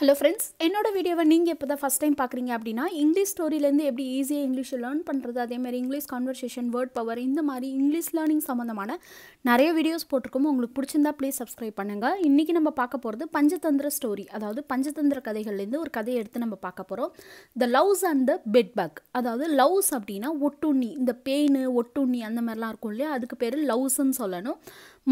Hello friends என்னோட வீடியோவை நீங்கள் இப்போ தான் ஃபஸ்ட் டைம் பார்க்குறீங்க அப்படின்னா இங்கிலீஷ் ஸ்டோரியிலேருந்து எப்படி ஈஸியாக இங்கிலீஷ் லேர்ன் பண்ணுறது அதேமாதிரி இங்கிலீஷ் கான்வர்சேஷன் வேர்ட் பவர் இந்த மாதிரி இங்கிலீஷ் லேர்னிங் சம்மந்தமான நிறைய வீடியோஸ் போட்டிருக்கோம் உங்களுக்கு பிடிச்சிருந்தா ப்ளீஸ் சப்ஸ்கிரைப் பண்ணுங்கள் இன்றைக்கி நம்ம பார்க்க போகிறது பஞ்சதந்திர ஸ்டோரி அதாவது பஞ்சதந்திர கதைகள்லேருந்து ஒரு கதையை எடுத்து நம்ம பார்க்க போகிறோம் the louse and the bed bug அதாவது லவ்ஸ் அப்படின்னா ஒட்டுண்ணி இந்த பெயின் ஒட்டுண்ணி அந்த மாதிரிலாம் இருக்கும் இல்லையா அதுக்கு பேர் லவ்ஸ்ன்னு சொல்லணும்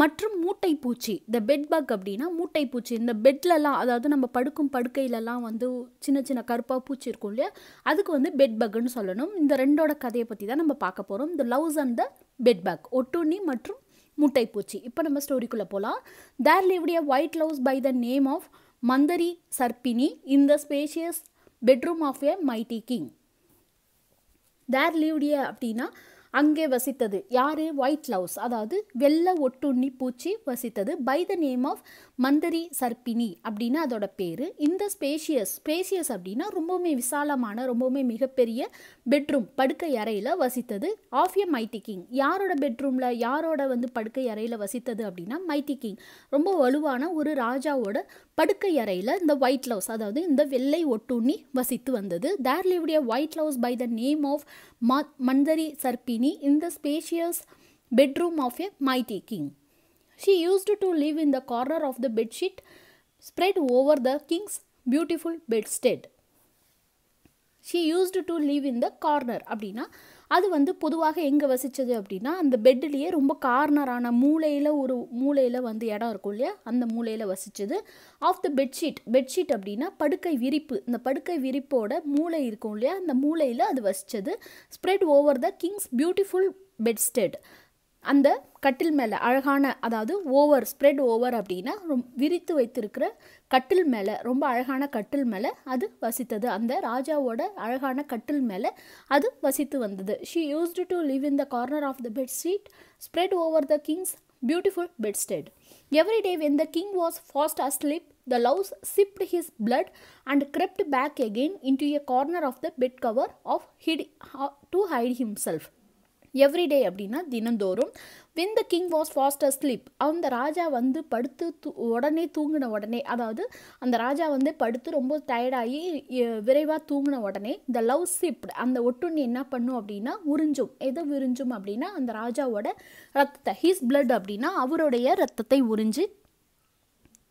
மற்றும் மூட்டை பூச்சி இந்த பெட் பக் அப்படின்னா மூட்டை பூச்சி இந்த பெட்லலாம் அதாவது நம்ம படுக்கும் படுக்கையிலலாம் வந்து சின்ன சின்ன கருப்பாக பூச்சி இருக்கும் இல்லையா அதுக்கு வந்து பெட் பக்குன்னு சொல்லணும் இந்த ரெண்டோட கதையை பற்றி தான் நம்ம பார்க்க போகிறோம் இந்த louse and the bed bug ஒட்டுண்ணி மற்றும் மூட்டை பூச்சி இப்போ நம்ம ஸ்டோரிக்குள்ளே போகலாம் there lived a white louse by the name of Mandari Sarpini in the spacious bedroom of a mighty king there lived a அப்படின்னா அங்கே வசித்தது யார் ஒயிட் லவ்ஸ் அதாவது வெள்ளை ஒட்டுண்ணி பூச்சி வசித்தது by the name of Mandari Sarpini அப்படின்னு அதோட பேர் இந்த ஸ்பேஷியஸ் ஸ்பேஷியஸ் அப்படின்னா ரொம்பவுமே விசாலமான ரொம்பவுமே மிகப்பெரிய பெட்ரூம் படுக்கை அறையில் வசித்தது ஆஃப் எ மைட்டி கிங் யாரோட பெட்ரூமில் யாரோட வந்து படுக்கை அறையில் வசித்தது அப்படின்னா மைட்டி கிங் ரொம்ப வலுவான ஒரு ராஜாவோட படுக்கை அறையில் இந்த ஒயிட் லவ்ஸ் அதாவது இந்த வெள்ளை ஒட்டுண்ணி வசித்து வந்தது there lived a white louse by the name of Mandari Sarpini Queenie in the spacious bedroom of a mighty king. She used to live in the corner of the bedsheet spread over the king's beautiful bedstead. She used to live in the corner அப்படின்னா அது வந்து பொதுவாக எங்கே வசித்தது அப்படின்னா அந்த பெட்டுலேயே ரொம்ப கார்னரான மூளையில் ஒரு மூளையில் வந்து இடம் இருக்கும் இல்லையா அந்த மூளையில் வசித்தது ஆஃப் த பெட்ஷீட் பெட்ஷீட் அப்படின்னா படுக்கை விரிப்பு இந்த படுக்கை விரிப்போட மூளை இருக்கும் இல்லையா அந்த மூளையில் அது வசித்தது spread over the king's beautiful bedstead அந்த கட்டில் மேலே அழகான அதாவது ஓவர் ஸ்ப்ரெட் ஓவர் அப்படின்னா ரொம் விரித்து வைத்திருக்கிற கட்டில் மேலே ரொம்ப அழகான கட்டில் மேலே அது வசித்தது அந்த ராஜாவோட அழகான கட்டில் மேலே அது வசித்து வந்தது she used to live in the corner of the bed sheet spread over the king's beautiful bedstead every day when the king was fast asleep the louse sipped his blood and crept back again into a corner of the bed cover of it to hide himself everyday அப்படின்னா தினந்தோறும் when the king was fast asleep அந்த ராஜா வந்து படுத்து தூ உடனே தூங்கின உடனே அதாவது அந்த ராஜா வந்து படுத்து ரொம்ப டயர்டாகி விரைவாக தூங்கின உடனே இந்த லவ் சிப்ட் அந்த ஒட்டுண்ணி என்ன பண்ணும் அப்படின்னா உறிஞ்சும் எதை உறிஞ்சும் அப்படின்னா அந்த ராஜாவோட ரத்தத்தை ஹீஸ் பிளட் அப்படின்னா அவருடைய ரத்தத்தை உறிஞ்சி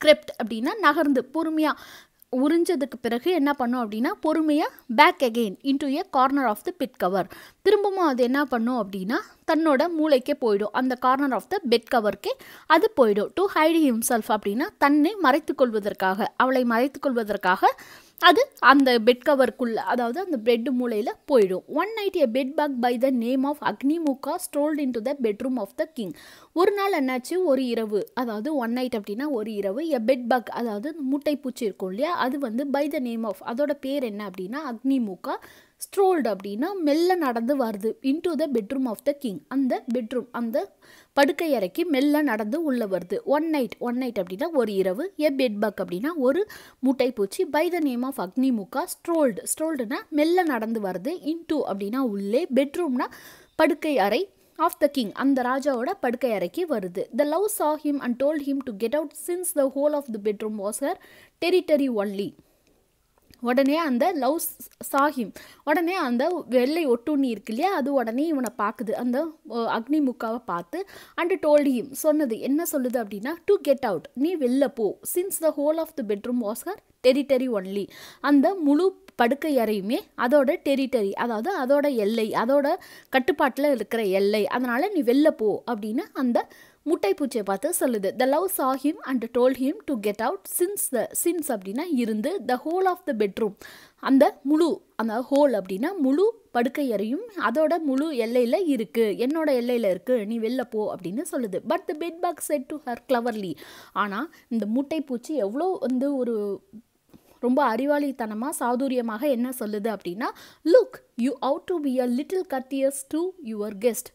கிரெப்ட் அப்படின்னா நகர்ந்து பொறுமையாக உறிஞ்சதுக்கு பிறகு என்ன பண்ணும் அப்படின்னா பொறுமையாக back again into a corner of the bed cover திரும்பவும் அது என்ன பண்ணும் அப்படின்னா தன்னோட மூளைக்கே போயிடும் அந்த கார்னர் ஆஃப் த பெட் கவர்க்கே அது போயிடும் டு ஹைடு ஹிம்செல்ஃப் அப்படின்னா தன்னை மறைத்துக்கொள்வதற்காக அவளை மறைத்துக்கொள்வதற்காக அது அந்த பெட் கவருக்குள்ளே அதாவது அந்த பெட் மூலையில் போயிடும் one night a bed bug by the name of Agnimukha strolled into the bedroom of the king ஒரு நாள் என்னாச்சு ஒரு இரவு அதாவது ஒன் நைட் அப்படின்னா ஒரு இரவு ஏ பெட் பேக் அதாவது முட்டை பூச்சி இருக்கும் இல்லையா அது வந்து பை த நேம் ஆஃப் அதோட பேர் என்ன அப்படின்னா அக்னிமுகா ஸ்ட்ரோல்டு அப்படின்னா மெல்ல நடந்து வருது into the bedroom of the king அந்த பெட்ரூம் அந்த படுக்கை அறைக்கு மெல்ல நடந்து உள்ளே வருது ஒன் நைட் ஒன் நைட் அப்படின்னா ஒரு இரவு எ பெட்பக் அப்படின்னா ஒரு முட்டை பூச்சி பை த நேம் ஆஃப் அக்னி முக்கா ஸ்ட்ரோல்டு ஸ்ட்ரோல்டுனா மெல்ல நடந்து வருது இன்டு அப்படின்னா உள்ளே பெட்ரூம்னா படுக்கை அறை ஆஃப் த கிங் அந்த ராஜாவோட படுக்கை அறைக்கு வருது the louse saw him and told him to get out since the whole of the bedroom was her territory only உடனே அந்த லவ் சாஹிம் உடனே அந்த வெள்ளை ஒட்டுண்ணி இருக்கு இல்லையா அது உடனே இவனை பார்க்குது அந்த அக்னி முக்காவை பார்த்து அண்டு டோல்டியும் சொன்னது என்ன சொல்லுது அப்படின்னா டு கெட் அவுட் நீ வெளில போ since the whole of the bedroom was her territory only அந்த முழு படுக்கை அறையுமே அதோட டெரிட்டரி அதாவது அதோட எல்லை அதோட கட்டுப்பாட்டில் இருக்கிற எல்லை அதனால் நீ வெளில போ அப்படின்னு அந்த முட்டை பூச்சை பார்த்து சொல்லுது the louse saw him and told him to get out since the since அப்படின்னா இருந்து the whole of the bedroom அந்த முழு அந்த ஹோல் அப்படின்னா முழு படுக்கை அறையும் அதோட முழு எல்லையில் இருக்குது என்னோட எல்லையில் இருக்குது நீ வெளில போ அப்படின்னு சொல்லுது but the bed bug said to her cleverly ஆனால் இந்த முட்டை பூச்சி எவ்வளோ வந்து ஒரு ரொம்ப அறிவாளித்தனமாக சாதுரியமாக என்ன சொல்லுது அப்படின்னா look you ought to be a little courteous to your guest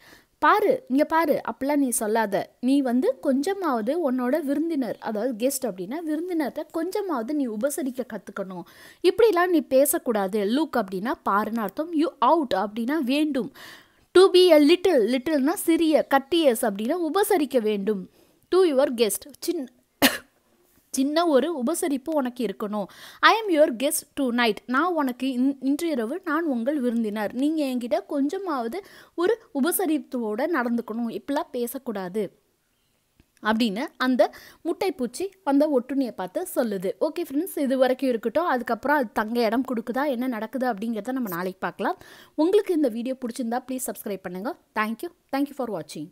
பாரு இங்கே பாரு அப்படிலாம் நீ சொல்லாத நீ வந்து கொஞ்சமாவது உன்னோட விருந்தினர் அதாவது கெஸ்ட் அப்படின்னா விருந்தினர்கிட்ட கொஞ்சமாவது நீ உபசரிக்க கற்றுக்கணும் இப்படிலாம் நீ பேசக்கூடாது லுக் அப்படின்னா பாருன்னு அர்த்தம் யூ அவுட் அப்படின்னா வேண்டும் டு பி எ லிட்டில் லிட்டில்னா சிறிய கட்டியஸ் அப்படின்னா உபசரிக்க வேண்டும் டு யுவர் கெஸ்ட் சின்ன சின்ன ஒரு உபசரிப்பு உனக்கு இருக்கணும் I am your guest tonight நான் உனக்கு இன் இன்றிரவு நான் உங்கள் விருந்தினர் நீங்கள் என்கிட்ட கொஞ்சமாவது ஒரு உபசரிப்போடு நடந்துக்கணும் இப்படிலாம் பேசக்கூடாது அப்படின்னு அந்த முட்டைப்பூச்சி அந்த ஒட்டுணியை பார்த்து சொல்லுது ஓகே ஃப்ரெண்ட்ஸ் இது வரைக்கும் இருக்கட்டும் அதுக்கப்புறம் அது தங்க இடம் கொடுக்குதா என்ன நடக்குது அப்படிங்கிறத நம்ம நாளைக்கு பார்க்கலாம் உங்களுக்கு இந்த வீடியோ பிடிச்சிருந்தா ப்ளீஸ் சப்ஸ்கிரைப் பண்ணுங்கள் தேங்க்யூ தேங்க்யூ ஃபார் வாட்சிங்